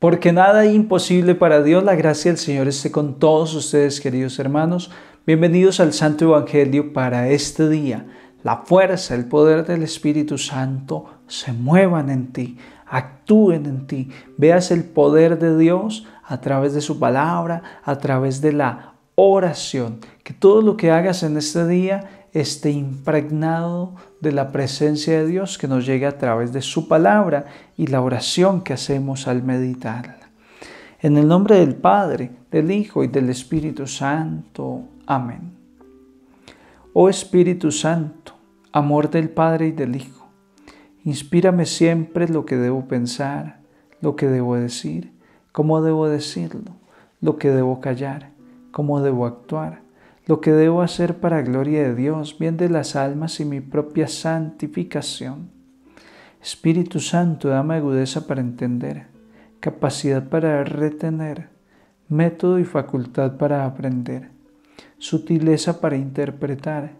Porque nada es imposible para Dios, la gracia del Señor esté con todos ustedes, queridos hermanos. Bienvenidos al Santo Evangelio para este día. La fuerza, el poder del Espíritu Santo se muevan en ti, actúen en ti. Veas el poder de Dios a través de su palabra, a través de la oración que todo lo que hagas en este día esté impregnado de la presencia de Dios que nos llegue a través de su palabra y la oración que hacemos al meditarla. En el nombre del Padre, del Hijo y del Espíritu Santo. Amén. Oh Espíritu Santo, amor del Padre y del Hijo, inspírame siempre lo que debo pensar, lo que debo decir, cómo debo decirlo, lo que debo callar, cómo debo actuar lo que debo hacer para gloria de Dios, bien de las almas y mi propia santificación. Espíritu Santo, dame agudeza para entender, capacidad para retener, método y facultad para aprender, sutileza para interpretar,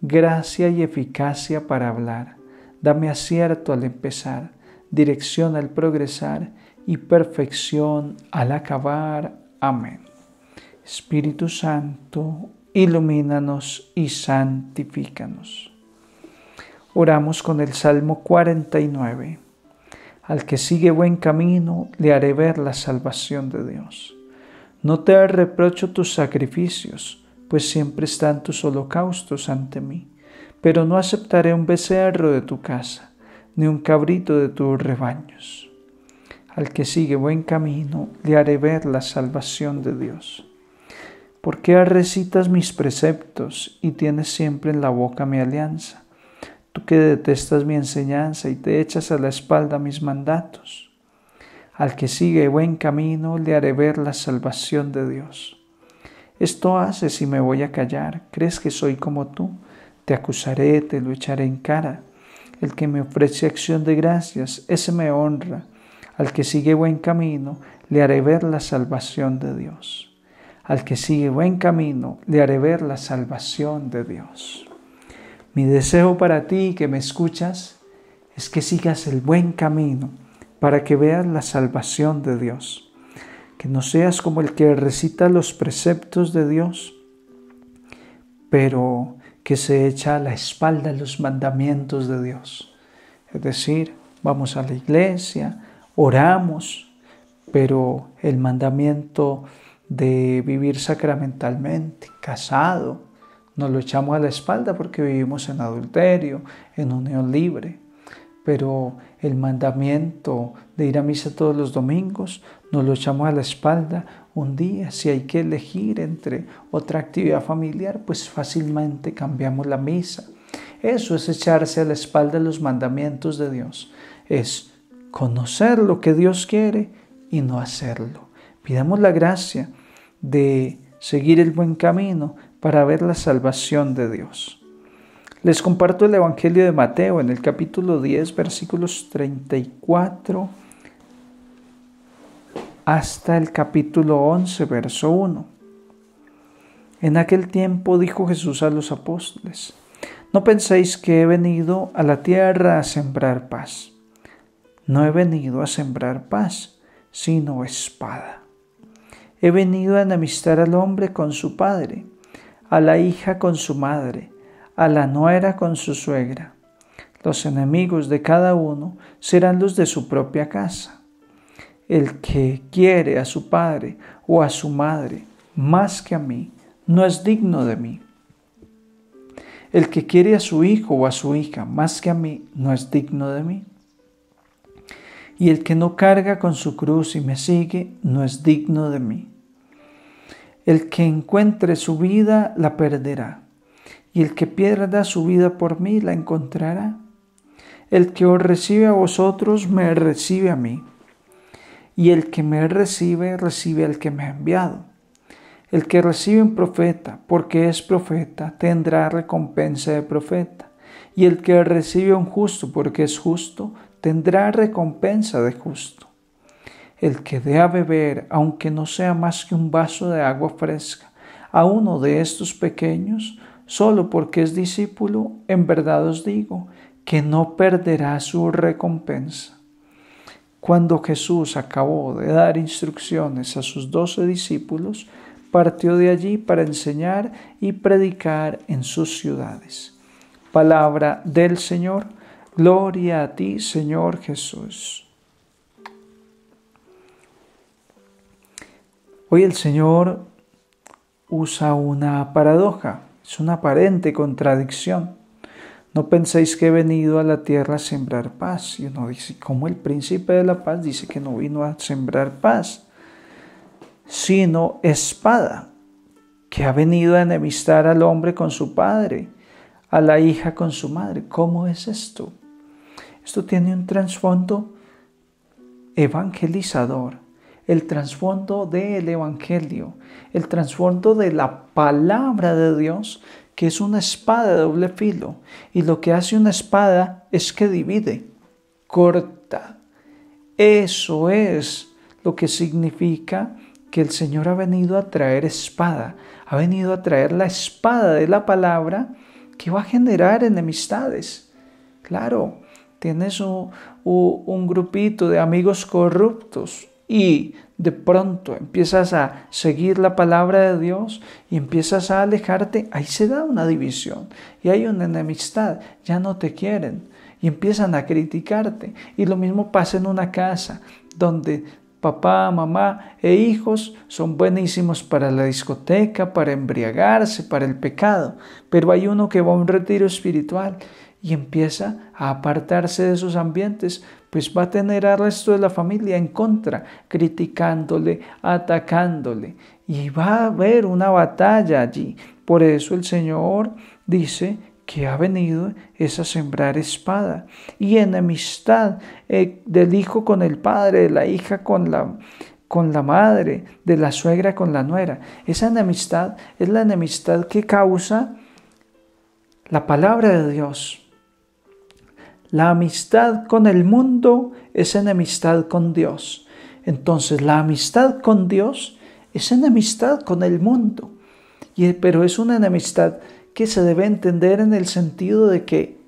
gracia y eficacia para hablar. Dame acierto al empezar, dirección al progresar y perfección al acabar. Amén. Espíritu Santo, ilumínanos y santifícanos. Oramos con el Salmo 49. Al que sigue buen camino, le haré ver la salvación de Dios. No te reprocho tus sacrificios, pues siempre están tus holocaustos ante mí, pero no aceptaré un becerro de tu casa, ni un cabrito de tus rebaños. Al que sigue buen camino, le haré ver la salvación de Dios. ¿Por qué recitas mis preceptos y tienes siempre en la boca mi alianza? Tú que detestas mi enseñanza y te echas a la espalda mis mandatos. Al que sigue buen camino le haré ver la salvación de Dios. Esto haces si me voy a callar. ¿Crees que soy como tú? Te acusaré, te lo echaré en cara. El que me ofrece acción de gracias, ese me honra. Al que sigue buen camino, le haré ver la salvación de Dios. Al que sigue buen camino, le haré ver la salvación de Dios. Mi deseo para ti que me escuchas es que sigas el buen camino para que veas la salvación de Dios. Que no seas como el que recita los preceptos de Dios, pero que se echa a la espalda los mandamientos de Dios. Es decir, vamos a la iglesia, oramos, pero el mandamiento de vivir sacramentalmente, casado. Nos lo echamos a la espalda porque vivimos en adulterio, en unión libre. Pero el mandamiento de ir a misa todos los domingos nos lo echamos a la espalda un día. Si hay que elegir entre otra actividad familiar, pues fácilmente cambiamos la misa. Eso es echarse a la espalda los mandamientos de Dios. Es conocer lo que Dios quiere y no hacerlo. Pidamos la gracia de seguir el buen camino para ver la salvación de Dios. Les comparto el Evangelio de Mateo en el capítulo 10, versículos 34 hasta el capítulo 11, verso 1. En aquel tiempo dijo Jesús a los apóstoles, no penséis que he venido a la tierra a sembrar paz. No he venido a sembrar paz, sino espada. He venido a enamistar al hombre con su padre, a la hija con su madre, a la nuera con su suegra. Los enemigos de cada uno serán los de su propia casa. El que quiere a su padre o a su madre más que a mí, no es digno de mí. El que quiere a su hijo o a su hija más que a mí, no es digno de mí y el que no carga con su cruz y me sigue no es digno de mí. El que encuentre su vida la perderá, y el que pierda su vida por mí la encontrará. El que os recibe a vosotros me recibe a mí, y el que me recibe recibe al que me ha enviado. El que recibe un profeta, porque es profeta, tendrá recompensa de profeta. Y el que recibe un justo, porque es justo, tendrá recompensa de justo. El que dé a beber, aunque no sea más que un vaso de agua fresca, a uno de estos pequeños, solo porque es discípulo, en verdad os digo, que no perderá su recompensa. Cuando Jesús acabó de dar instrucciones a sus doce discípulos, partió de allí para enseñar y predicar en sus ciudades. Palabra del Señor. Gloria a ti, Señor Jesús. Hoy el Señor usa una paradoja, es una aparente contradicción. No penséis que he venido a la tierra a sembrar paz. Y uno dice, como el príncipe de la paz dice que no vino a sembrar paz, sino espada, que ha venido a enemistar al hombre con su padre, a la hija con su madre. ¿Cómo es esto? Esto tiene un trasfondo evangelizador, el trasfondo del Evangelio, el trasfondo de la palabra de Dios, que es una espada de doble filo. Y lo que hace una espada es que divide, corta. Eso es lo que significa que el Señor ha venido a traer espada, ha venido a traer la espada de la palabra que va a generar enemistades. Claro, tienes un, grupito de amigos corruptos y de pronto empiezas a seguir la palabra de Dios y empiezas a alejarte, ahí se da una división y hay una enemistad, ya no te quieren y empiezan a criticarte. Y lo mismo pasa en una casa donde papá, mamá e hijos son buenísimos para la discoteca, para embriagarse, para el pecado, pero hay uno que va a un retiro espiritual y empieza a apartarse de esos ambientes, pues va a tener al resto de la familia en contra, criticándole, atacándole, y va a haber una batalla allí. Por eso el Señor dice que ha venido es a sembrar espada y enemistad eh, del hijo con el padre, de la hija con la, con la madre, de la suegra con la nuera. Esa enemistad es la enemistad que causa la palabra de Dios. La amistad con el mundo es enemistad con Dios. Entonces la amistad con Dios es enemistad con el mundo. Y, pero es una enemistad que se debe entender en el sentido de que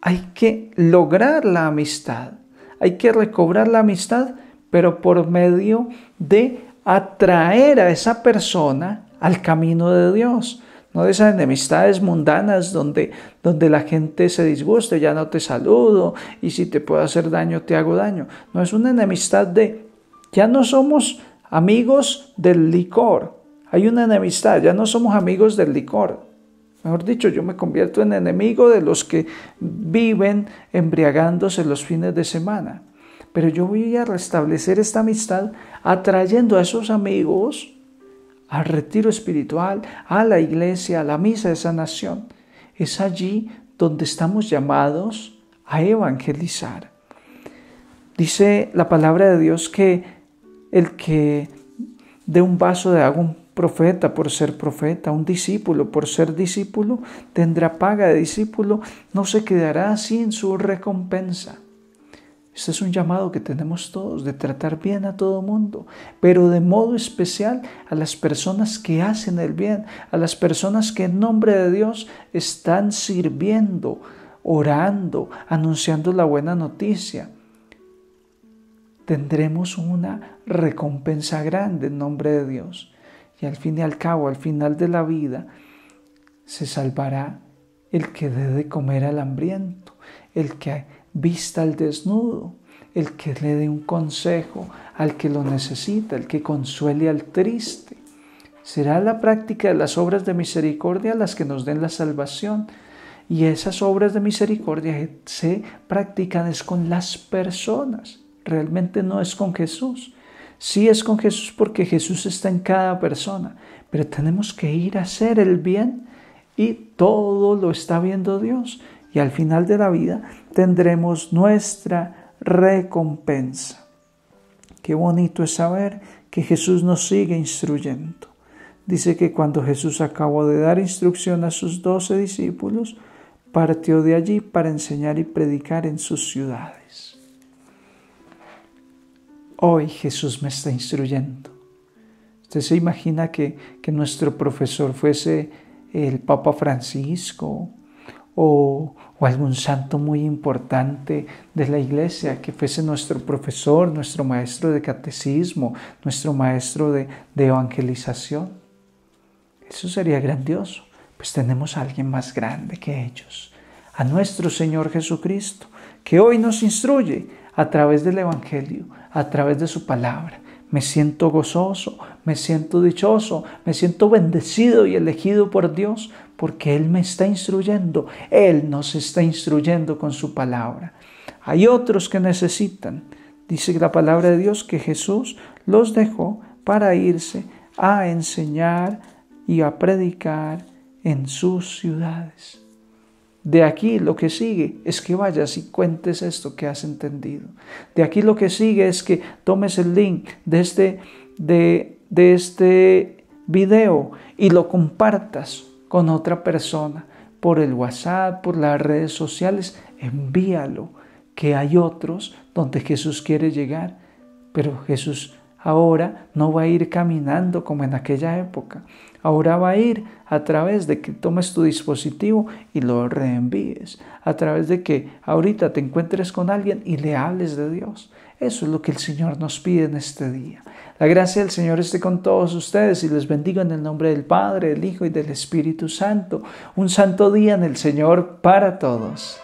hay que lograr la amistad, hay que recobrar la amistad, pero por medio de atraer a esa persona al camino de Dios, no de esas enemistades mundanas donde, donde la gente se disguste, ya no te saludo y si te puedo hacer daño te hago daño. No es una enemistad de, ya no somos amigos del licor, hay una enemistad, ya no somos amigos del licor. Mejor dicho, yo me convierto en enemigo de los que viven embriagándose los fines de semana. Pero yo voy a restablecer esta amistad atrayendo a esos amigos al retiro espiritual, a la iglesia, a la misa de sanación. Es allí donde estamos llamados a evangelizar. Dice la palabra de Dios que el que dé un vaso de agua un profeta por ser profeta, un discípulo por ser discípulo, tendrá paga de discípulo, no se quedará sin su recompensa. Este es un llamado que tenemos todos de tratar bien a todo mundo, pero de modo especial a las personas que hacen el bien, a las personas que en nombre de Dios están sirviendo, orando, anunciando la buena noticia. Tendremos una recompensa grande en nombre de Dios. Y al fin y al cabo, al final de la vida, se salvará el que dé de comer al hambriento, el que vista al desnudo, el que le dé un consejo al que lo necesita, el que consuele al triste. Será la práctica de las obras de misericordia las que nos den la salvación. Y esas obras de misericordia se practican es con las personas. Realmente no es con Jesús. Sí es con Jesús porque Jesús está en cada persona. Pero tenemos que ir a hacer el bien y todo lo está viendo Dios. Y al final de la vida tendremos nuestra recompensa. Qué bonito es saber que Jesús nos sigue instruyendo. Dice que cuando Jesús acabó de dar instrucción a sus doce discípulos, partió de allí para enseñar y predicar en sus ciudades. Hoy Jesús me está instruyendo. Usted se imagina que, que nuestro profesor fuese el Papa Francisco o, algún santo muy importante de la iglesia que fuese nuestro profesor, nuestro maestro de catecismo, nuestro maestro de, de evangelización. Eso sería grandioso. Pues tenemos a alguien más grande que ellos, a nuestro Señor Jesucristo, que hoy nos instruye a través del Evangelio, a través de su palabra me siento gozoso, me siento dichoso, me siento bendecido y elegido por Dios porque Él me está instruyendo, Él nos está instruyendo con su palabra. Hay otros que necesitan. Dice la palabra de Dios que Jesús los dejó para irse a enseñar y a predicar en sus ciudades. De aquí lo que sigue es que vayas y cuentes esto que has entendido. De aquí lo que sigue es que tomes el link de este, de, de este video y lo compartas con otra persona por el WhatsApp, por las redes sociales. Envíalo, que hay otros donde Jesús quiere llegar, pero Jesús ahora no va a ir caminando como en aquella época. Ahora va a ir a través de que tomes tu dispositivo y lo reenvíes, a través de que ahorita te encuentres con alguien y le hables de Dios. Eso es lo que el Señor nos pide en este día. La gracia del Señor esté con todos ustedes y les bendigo en el nombre del Padre, del Hijo y del Espíritu Santo. Un santo día en el Señor para todos.